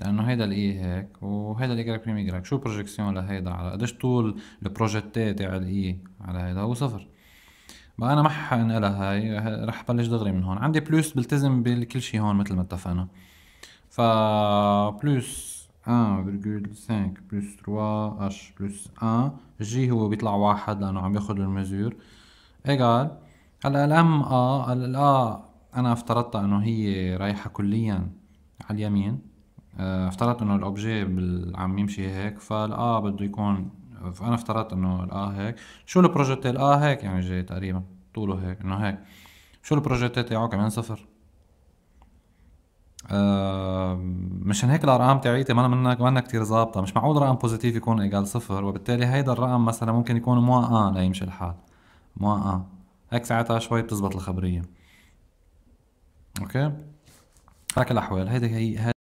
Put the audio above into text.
لانه هيدا الاي هيك وهيدا الايجريك بريم ايجريك شو البروجيكسيون لهيدا على قديش طول البروجيكتي تاع الاي على هيدا هو صفر بقى انا ما حنقلها هاي رح بلش دغري من هون عندي بلس بلتزم بكل شيء هون مثل ما اتفقنا ف بلس 1.5 بلس 3 اش بلس 1 جي هو بيطلع واحد لانه عم ياخذ المزور ايجال هلا الام ا الا انا افترضتها انه هي رايحه كليا على اليمين آه، افترضت انه الاوبجي عم يمشي هيك فالآ بده يكون فانا افترضت انه الاه هيك شو البروجكت الاه هيك يعني جاي تقريبا طوله هيك انه هيك شو البروجكت تاعه كمان صفر آه مشان هيك الارقام تاعيتي ما منا ما كثير ظابطه مش معقول رقم بوزيتيف يكون ايجال صفر وبالتالي هيدا الرقم مثلا ممكن يكون اه لا ليمشي الحال مو اه هيك ساعتها شوي بتزبط الخبريه اوكي هاك الاحوال هيدي هي